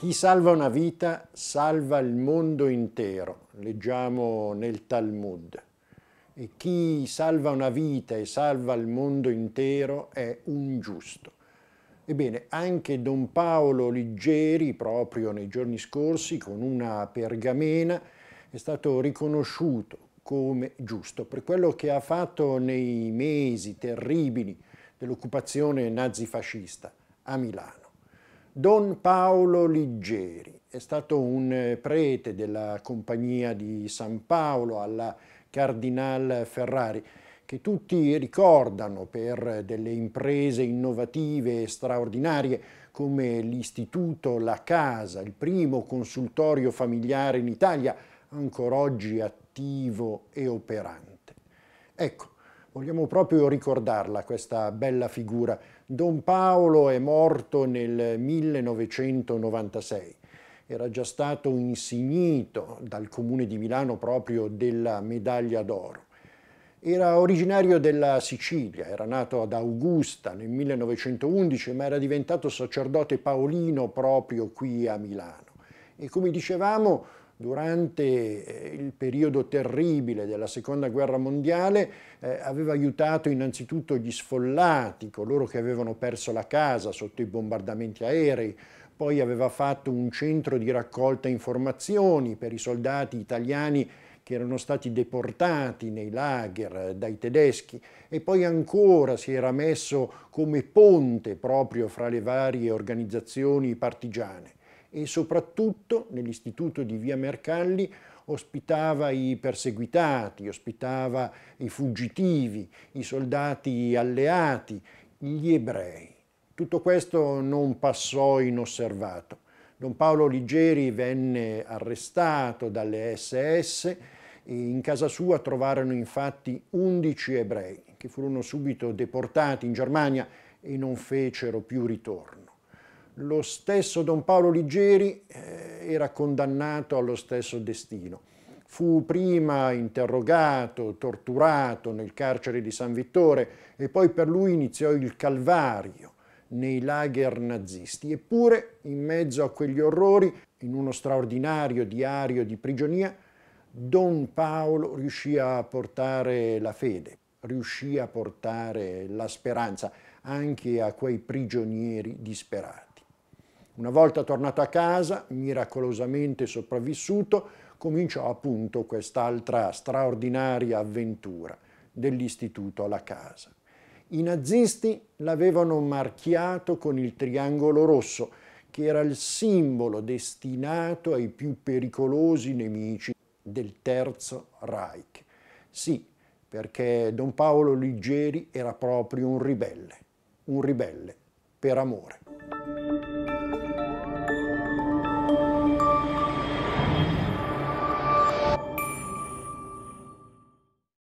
Chi salva una vita salva il mondo intero, leggiamo nel Talmud. E chi salva una vita e salva il mondo intero è un giusto. Ebbene, anche Don Paolo Liggeri, proprio nei giorni scorsi, con una pergamena, è stato riconosciuto come giusto per quello che ha fatto nei mesi terribili dell'occupazione nazifascista a Milano. Don Paolo Liggeri è stato un eh, prete della compagnia di San Paolo alla Cardinal Ferrari che tutti ricordano per delle imprese innovative e straordinarie come l'istituto La Casa, il primo consultorio familiare in Italia, ancora oggi attivo e operante. Ecco, Vogliamo proprio ricordarla questa bella figura. Don Paolo è morto nel 1996. Era già stato insignito dal comune di Milano proprio della medaglia d'oro. Era originario della Sicilia, era nato ad Augusta nel 1911, ma era diventato sacerdote paolino proprio qui a Milano. E come dicevamo, durante eh, il periodo terribile della seconda guerra mondiale eh, aveva aiutato innanzitutto gli sfollati, coloro che avevano perso la casa sotto i bombardamenti aerei, poi aveva fatto un centro di raccolta informazioni per i soldati italiani che erano stati deportati nei lager eh, dai tedeschi e poi ancora si era messo come ponte proprio fra le varie organizzazioni partigiane e soprattutto nell'istituto di Via Mercalli ospitava i perseguitati, ospitava i fuggitivi, i soldati alleati, gli ebrei. Tutto questo non passò inosservato. Don Paolo Ligeri venne arrestato dalle SS e in casa sua trovarono infatti 11 ebrei che furono subito deportati in Germania e non fecero più ritorno lo stesso Don Paolo Ligieri eh, era condannato allo stesso destino. Fu prima interrogato, torturato nel carcere di San Vittore e poi per lui iniziò il calvario nei lager nazisti. Eppure, in mezzo a quegli orrori, in uno straordinario diario di prigionia, Don Paolo riuscì a portare la fede, riuscì a portare la speranza anche a quei prigionieri disperati. Una volta tornato a casa, miracolosamente sopravvissuto, cominciò appunto quest'altra straordinaria avventura dell'istituto alla casa. I nazisti l'avevano marchiato con il triangolo rosso, che era il simbolo destinato ai più pericolosi nemici del Terzo Reich. Sì, perché Don Paolo Liggeri era proprio un ribelle, un ribelle per amore.